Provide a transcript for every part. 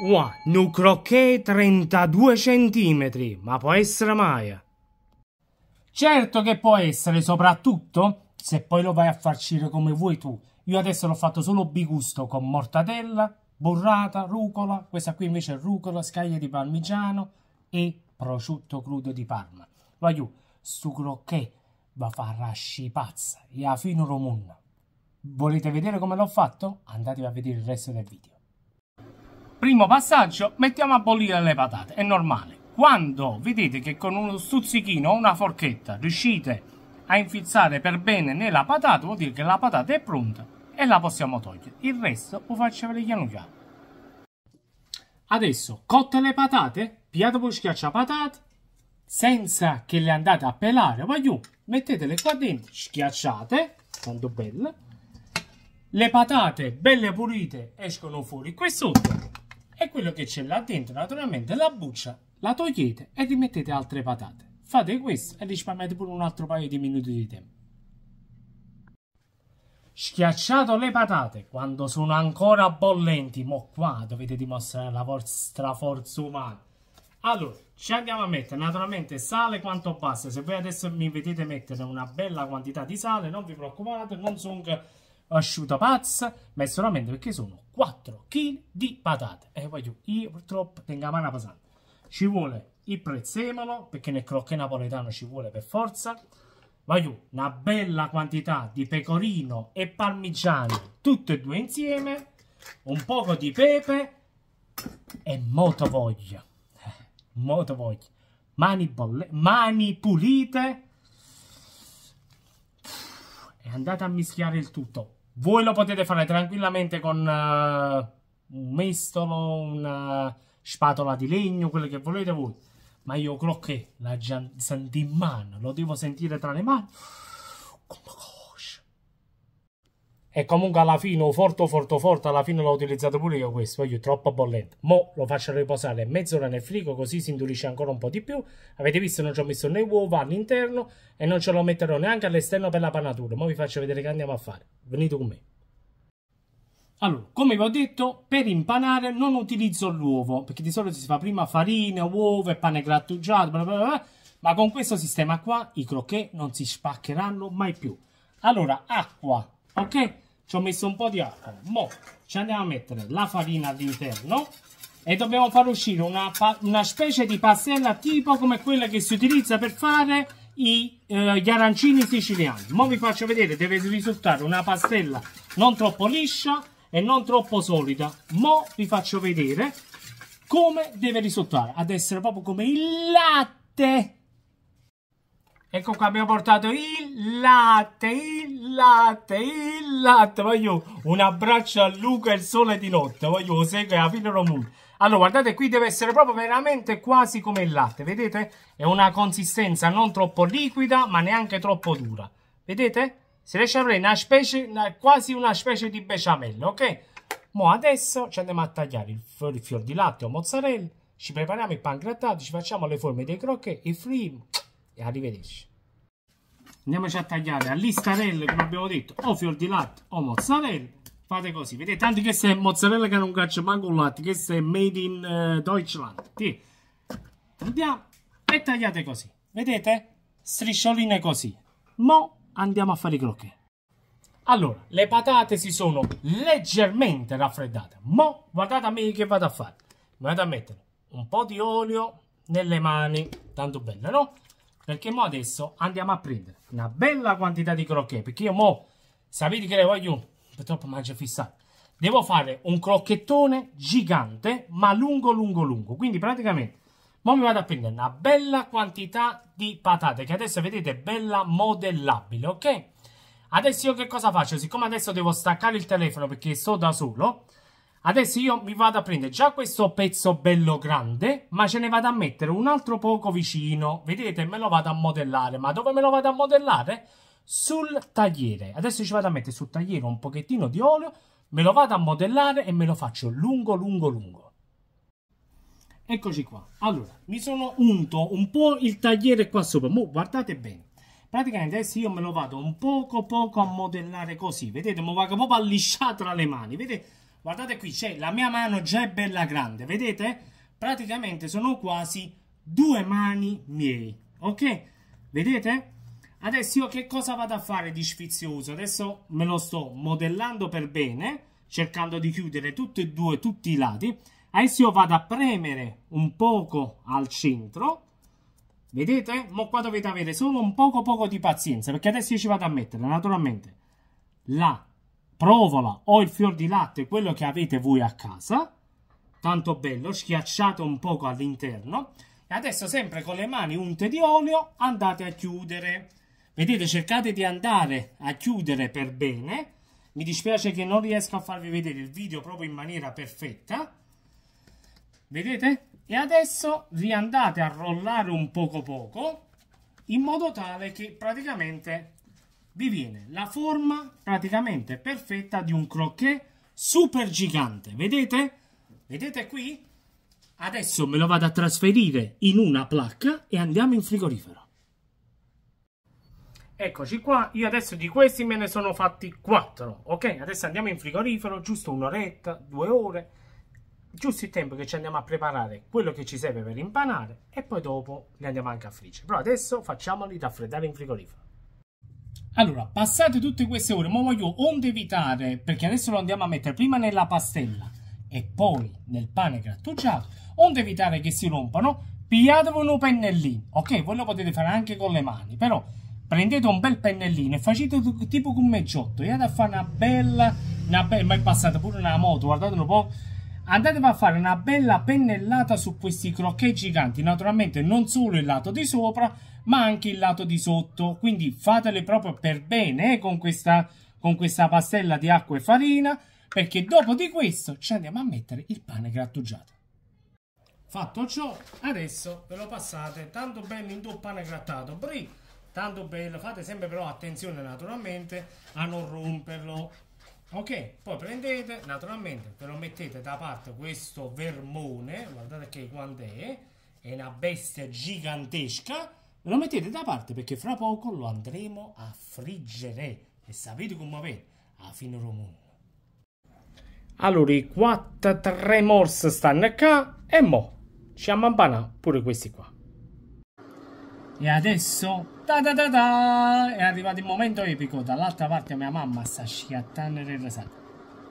Wow, nu crocchè 32 centimetri, ma può essere mai? Certo che può essere, soprattutto se poi lo vai a farcire come vuoi tu. Io adesso l'ho fatto solo bigusto con mortadella, burrata, rucola, questa qui invece è rucola, scaglie di parmigiano e prosciutto crudo di Parma. Vaiù, stu crocchè va a far rascipazza e a fino romunna. Volete vedere come l'ho fatto? Andatevi a vedere il resto del video. Primo passaggio, mettiamo a bollire le patate, è normale. Quando vedete che con uno stuzzichino o una forchetta riuscite a infizzare per bene nella patata, vuol dire che la patata è pronta e la possiamo togliere. Il resto lo facciamo piano piano. Adesso, cotte le patate, piatto poi schiacciapatate, senza che le andate a pelare, ma mettetele qua dentro, schiacciate, tanto belle, le patate belle pulite escono fuori qui sotto e quello che c'è là dentro. Naturalmente la buccia la togliete e rimettete altre patate. Fate questo e risparmiate pure un altro paio di minuti di tempo. Schiacciato le patate quando sono ancora bollenti, mo qua dovete dimostrare la vostra forza umana. Allora, ci andiamo a mettere naturalmente sale quanto basta. Se voi adesso mi vedete mettere una bella quantità di sale, non vi preoccupate, non sono asciutapazza, ma è solamente perché sono 4 kg di patate. E voglio io purtroppo tengo la mano pesante. Ci vuole il prezzemolo, perché nel crocchè napoletano ci vuole per forza. Voglio una bella quantità di pecorino e parmigiano, tutte e due insieme. Un poco di pepe e molto voglia. Eh, molto voglia. Mani, bolle, mani pulite e andate a mischiare il tutto voi lo potete fare tranquillamente con uh, un mestolo, una spatola di legno, quello che volete voi. Ma io crocchè, la sentì in mano, lo devo sentire tra le mani. Come cosa? E comunque alla fine, forte, forte, forte, alla fine l'ho utilizzato pure io questo, voglio troppo bollente. Mo lo faccio riposare mezz'ora nel frigo, così si indurisce ancora un po' di più. Avete visto, non ci ho messo né uova all'interno e non ce lo metterò neanche all'esterno per la panatura. Mo vi faccio vedere che andiamo a fare. Venite con me. Allora, come vi ho detto, per impanare non utilizzo l'uovo, perché di solito si fa prima farina, uova e pane grattugiato, bla bla bla, ma con questo sistema qua i croquet non si spaccheranno mai più. Allora, acqua, ok? ci ho messo un po' di acqua. Mo ci andiamo a mettere la farina all'interno e dobbiamo far uscire una, una, specie di pastella tipo come quella che si utilizza per fare i, eh, gli arancini siciliani. Mo vi faccio vedere, deve risultare una pastella non troppo liscia e non troppo solida. Mo vi faccio vedere come deve risultare, ad essere proprio come il latte. Ecco qua abbiamo portato il latte, il latte, il latte. Voglio un abbraccio a Luca e il sole di notte. Voglio lo segue a fine romul. Allora, guardate, qui deve essere proprio veramente quasi come il latte. Vedete? È una consistenza non troppo liquida, ma neanche troppo dura. Vedete? Si riesce a prendere una specie, una, quasi una specie di besciamella, ok? Mo adesso ci andiamo a tagliare il fior, il fior di latte o mozzarella. Ci prepariamo il pan ci facciamo le forme dei crocchetti, i frim e arrivederci. Andiamoci a tagliare a listarelle, come abbiamo detto, o fior di latte o mozzarella. Fate così, vedete, tanto che se è mozzarella che non caccia manco un latte, che se è made in eh, Deutschland. Sì. Andiamo e tagliate così, vedete? Striscioline così. Mo andiamo a fare i crocchetti. Allora, le patate si sono leggermente raffreddate. Mo guardate a me che vado a fare. Vado a mettere un po' di olio nelle mani, tanto belle, no? Perché mo adesso andiamo a prendere una bella quantità di crocchè. Perché io mo, sapete che le voglio, purtroppo mangio fissa Devo fare un crocchettone gigante, ma lungo, lungo, lungo. Quindi praticamente, mo mi vado a prendere una bella quantità di patate, che adesso vedete è bella modellabile, ok? Adesso io che cosa faccio? Siccome adesso devo staccare il telefono perché sto da solo, Adesso io mi vado a prendere già questo pezzo bello grande, ma ce ne vado a mettere un altro poco vicino. Vedete, me lo vado a modellare. Ma dove me lo vado a modellare? Sul tagliere. Adesso ci vado a mettere sul tagliere un pochettino di olio, me lo vado a modellare e me lo faccio lungo, lungo, lungo. Eccoci qua. Allora, mi sono unto un po' il tagliere qua sopra. Mo, guardate bene praticamente adesso io me lo vado un poco poco a modellare così vedete mi vado proprio allisciato tra le mani vedete Guardate qui, c'è la mia mano già è bella grande, vedete? Praticamente sono quasi due mani miei, ok? Vedete? Adesso io che cosa vado a fare di sfizioso? Adesso me lo sto modellando per bene, cercando di chiudere tutti e due, tutti i lati. Adesso io vado a premere un poco al centro, vedete? Ma qua dovete avere solo un poco poco di pazienza, perché adesso io ci vado a mettere, naturalmente, la provola o il fior di latte, quello che avete voi a casa, tanto bello, schiacciate un poco all'interno e adesso sempre con le mani unte di olio andate a chiudere. Vedete, cercate di andare a chiudere per bene. Mi dispiace che non riesco a farvi vedere il video proprio in maniera perfetta. Vedete? E adesso vi andate a rollare un poco poco in modo tale che praticamente vi viene la forma praticamente perfetta di un croquet super gigante. Vedete? Vedete qui? Adesso me lo vado a trasferire in una placca e andiamo in frigorifero. Eccoci qua, io adesso di questi me ne sono fatti 4, ok? Adesso andiamo in frigorifero, giusto un'oretta, due ore, giusto il tempo che ci andiamo a preparare quello che ci serve per impanare e poi dopo li andiamo anche a friggere. Però adesso facciamoli raffreddare in frigorifero. Allora, passate tutte queste ore, ma voglio onde evitare, perché adesso lo andiamo a mettere prima nella pastella e poi nel pane grattugiato, onde evitare che si rompano, pigliatevi un pennellino, ok? Voi lo potete fare anche con le mani, però prendete un bel pennellino e facete tipo un giotto, andate a fare una bella, una bella, ma è passata pure una moto, guardatelo un po' andate a fare una bella pennellata su questi crocchè giganti naturalmente non solo il lato di sopra ma anche il lato di sotto quindi fatele proprio per bene eh, con, questa, con questa pastella di acqua e farina perché dopo di questo ci andiamo a mettere il pane grattugiato fatto ciò adesso ve lo passate tanto bello in due pane grattato brì tanto bello fate sempre però attenzione naturalmente a non romperlo ok poi prendete naturalmente ve lo mettete da parte questo vermone guardate che quant'è è una bestia gigantesca ve lo mettete da parte perché fra poco lo andremo a friggere e sapete come va a fine romone allora i 4 tre morse stanno qua e mo ci ammampano pure questi qua e adesso da da da da, è arrivato il momento epico. Dall'altra parte mia mamma sta sciattando il resato.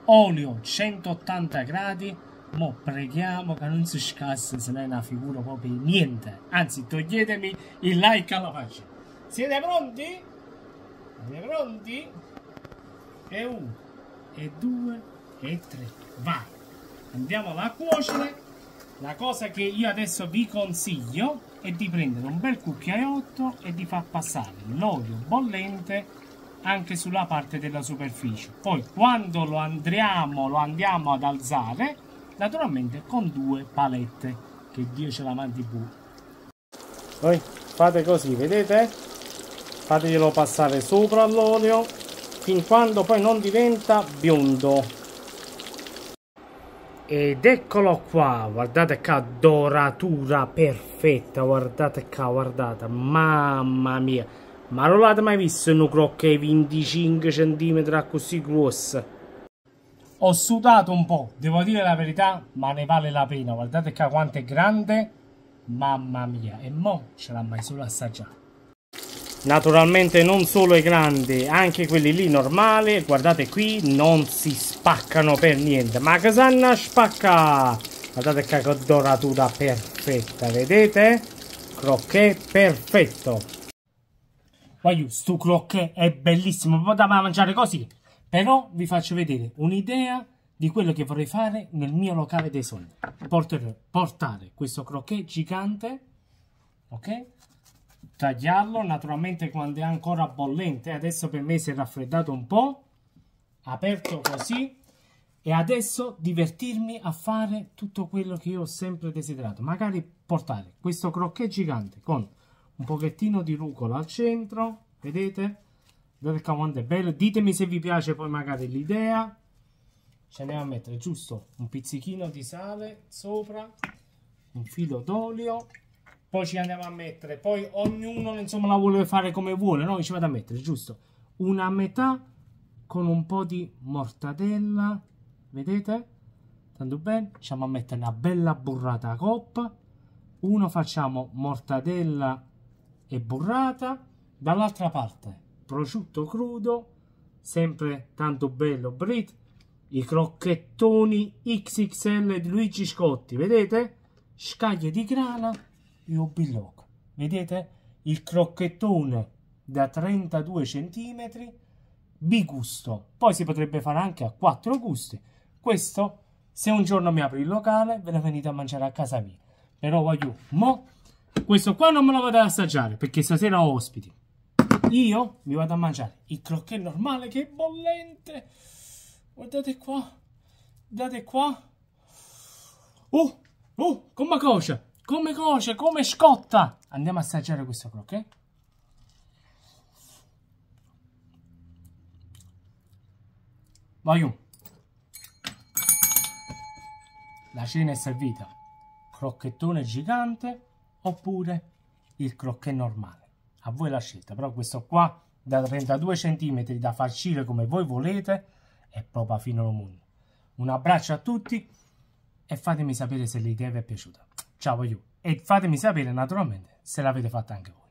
Olio 180 gradi. Mo preghiamo che non si scasse se non è una figura proprio niente. Anzi, toglietemi il like alla faccia. Siete pronti? Siete pronti? E uno, e due, e tre. Vai! Andiamola a cuocere. La cosa che io adesso vi consiglio e di prendere un bel cucchiaiotto e di far passare l'olio bollente anche sulla parte della superficie. Poi quando lo andiamo, lo andiamo ad alzare, naturalmente con due palette, che Dio ce la mandi pure. Poi fate così, vedete? Fateglielo passare sopra l'olio fin quando poi non diventa biondo. Ed eccolo qua, guardate qua, doratura perfetta, guardate qua, guardate, mamma mia. Ma non l'avete mai visto un crocche 25 cm così grosso? Ho sudato un po', devo dire la verità, ma ne vale la pena. Guardate qua quanto è grande, mamma mia. E mo ce l'ha mai solo assaggiato. Naturalmente non solo i grandi, anche quelli lì normali, guardate qui, non si spaccano per niente. Ma che Casanna spacca! Guardate che doratura perfetta, vedete? Crocchè perfetto. Guaiù, stu crocchè è bellissimo, proprio mangiare così. Però vi faccio vedere un'idea di quello che vorrei fare nel mio locale dei sogni. Porterò, portare questo crocchè gigante, ok? Tagliarlo, naturalmente quando è ancora bollente, adesso per me si è raffreddato un po' aperto così e adesso divertirmi a fare tutto quello che io ho sempre desiderato. Magari portare questo crocchè gigante con un pochettino di rucola al centro, vedete? Vedete quanto è bello. Ditemi se vi piace poi magari l'idea. Ci andiamo a mettere giusto un pizzichino di sale sopra, un filo d'olio. Poi ci andiamo a mettere, poi ognuno insomma la vuole fare come vuole, noi ci vado a mettere giusto una metà con un po' di mortadella, vedete? Tanto bene, andiamo a mettere una bella burrata a coppa, uno facciamo mortadella e burrata, dall'altra parte prosciutto crudo, sempre tanto bello Brit, i crocchettoni XXL di Luigi Scotti, vedete? Scaglie di grana e obilocco, vedete? Il crocchettone da 32 centimetri bigusto. Poi si potrebbe fare anche a quattro gusti. Questo, se un giorno mi apri il locale, ve ne venite a mangiare a casa mia. Però voglio, mo, questo qua non me lo vado ad assaggiare, perché stasera ho ospiti. Io mi vado a mangiare il crocchè normale che è bollente. Guardate qua, guardate qua. Oh, oh, come coce, come coce, come scotta. Andiamo a assaggiare questo crocchè. Voglio. La cena è servita. Crocchettone gigante oppure il crocchè normale. A voi la scelta, però questo qua da 32 cm da farcire come voi volete è proprio fino al mondo. Un abbraccio a tutti e fatemi sapere se l'idea vi è piaciuta. Ciao voglio. e fatemi sapere naturalmente se l'avete fatta anche voi.